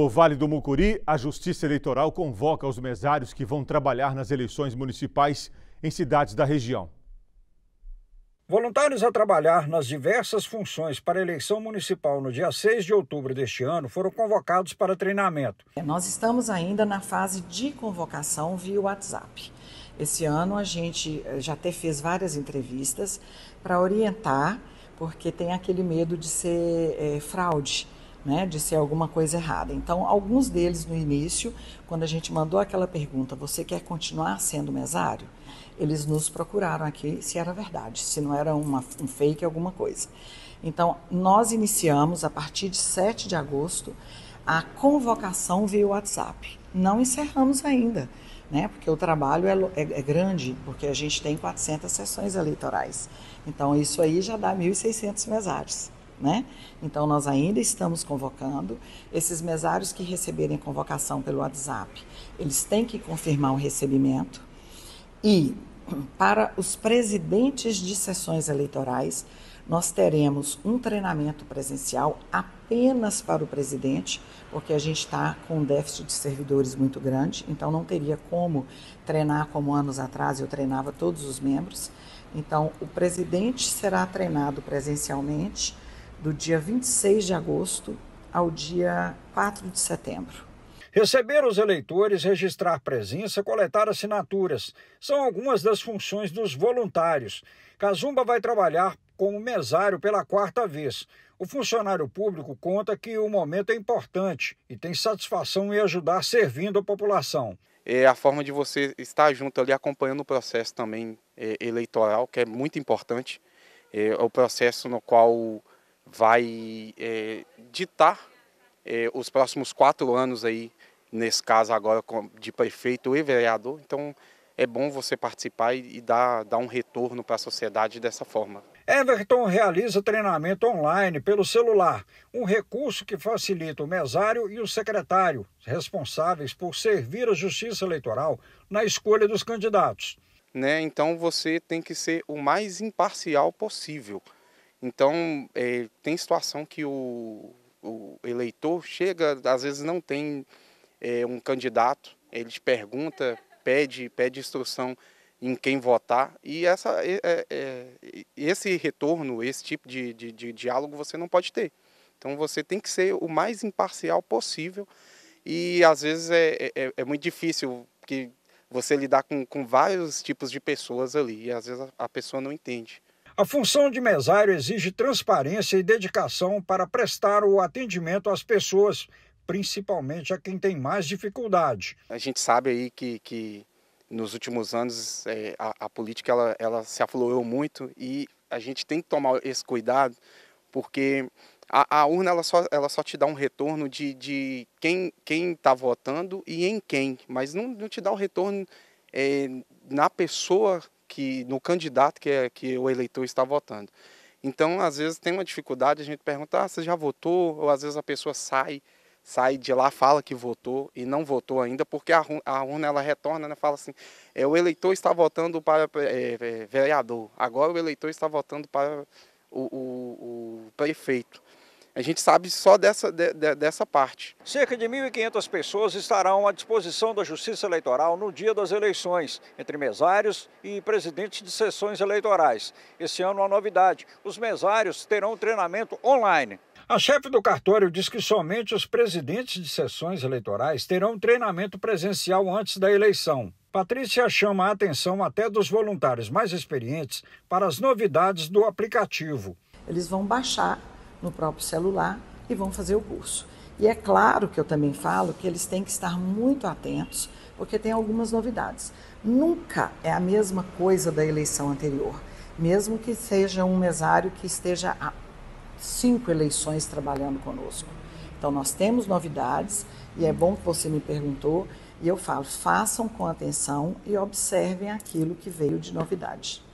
No Vale do Mucuri, a Justiça Eleitoral convoca os mesários que vão trabalhar nas eleições municipais em cidades da região. Voluntários a trabalhar nas diversas funções para a eleição municipal no dia 6 de outubro deste ano foram convocados para treinamento. Nós estamos ainda na fase de convocação via WhatsApp. Esse ano a gente eh, já até fez várias entrevistas para orientar, porque tem aquele medo de ser é, fraude né, de ser alguma coisa errada. Então, alguns deles no início, quando a gente mandou aquela pergunta, você quer continuar sendo mesário? Eles nos procuraram aqui se era verdade, se não era uma, um fake, alguma coisa. Então, nós iniciamos a partir de 7 de agosto a convocação via WhatsApp. Não encerramos ainda, né? Porque o trabalho é, é, é grande, porque a gente tem 400 sessões eleitorais. Então, isso aí já dá 1.600 mesários né? Então nós ainda estamos convocando esses mesários que receberem convocação pelo WhatsApp. Eles têm que confirmar o recebimento e para os presidentes de sessões eleitorais, nós teremos um treinamento presencial apenas para o presidente, porque a gente está com um déficit de servidores muito grande, então não teria como treinar como anos atrás eu treinava todos os membros. Então, o presidente será treinado presencialmente do dia 26 de agosto ao dia 4 de setembro. Receber os eleitores, registrar presença, coletar assinaturas são algumas das funções dos voluntários. Cazumba vai trabalhar como mesário pela quarta vez. O funcionário público conta que o momento é importante e tem satisfação em ajudar servindo a população. É a forma de você estar junto ali acompanhando o processo também é, eleitoral, que é muito importante. É, é o processo no qual vai é, ditar é, os próximos quatro anos aí, nesse caso agora de prefeito e vereador. Então é bom você participar e, e dar, dar um retorno para a sociedade dessa forma. Everton realiza treinamento online pelo celular, um recurso que facilita o mesário e o secretário, responsáveis por servir a justiça eleitoral na escolha dos candidatos. Né, então você tem que ser o mais imparcial possível. Então, é, tem situação que o, o, eleitor chega, às vezes não tem é, um candidato, ele te pergunta, pede, pede instrução em quem votar. E essa, é, é esse retorno, esse tipo de, de, de diálogo você não pode ter. Então, você tem que ser o mais imparcial possível. E, às vezes, é, é, é, é muito difícil, porque você lidar com, com vários tipos de pessoas ali. E às vezes a, a pessoa não entende. A função de mesário exige transparência e dedicação para prestar o atendimento às pessoas, principalmente a quem tem mais dificuldade. A gente sabe aí que, que nos últimos anos é, a, a, política ela, ela se aflorou muito e a gente tem que tomar esse cuidado porque a, a, urna ela só, ela só te dá um retorno de, de quem está votando e em quem, mas não, não te dá o retorno é, na pessoa que no candidato que, é, que o eleitor está votando. Então, às vezes tem uma dificuldade, a gente pergunta, ah, você já votou? Ou às vezes a pessoa sai, sai de lá, fala que votou e não votou ainda, porque a, a urna ela retorna, né, fala assim, é, o eleitor está votando para é, é, vereador, agora o eleitor está votando para o, o, o prefeito. A gente sabe só dessa, de, de, dessa parte. Cerca de 1.500 pessoas estarão à disposição da Justiça Eleitoral no dia das eleições, entre mesários e presidentes de sessões eleitorais. Esse ano, uma novidade: os mesários terão treinamento online. A chefe do cartório diz que somente os presidentes de sessões eleitorais terão treinamento presencial antes da eleição. Patrícia chama a atenção até dos voluntários mais experientes para as novidades do aplicativo. Eles vão baixar no próprio celular e vão fazer o curso. E é claro que eu também falo que eles têm que estar muito atentos, porque tem algumas novidades. Nunca é a mesma coisa da eleição anterior, mesmo que seja um mesário que esteja há cinco eleições trabalhando conosco. Então, nós temos novidades, e é bom que você me perguntou, e eu falo: façam com atenção e observem aquilo que veio de novidade.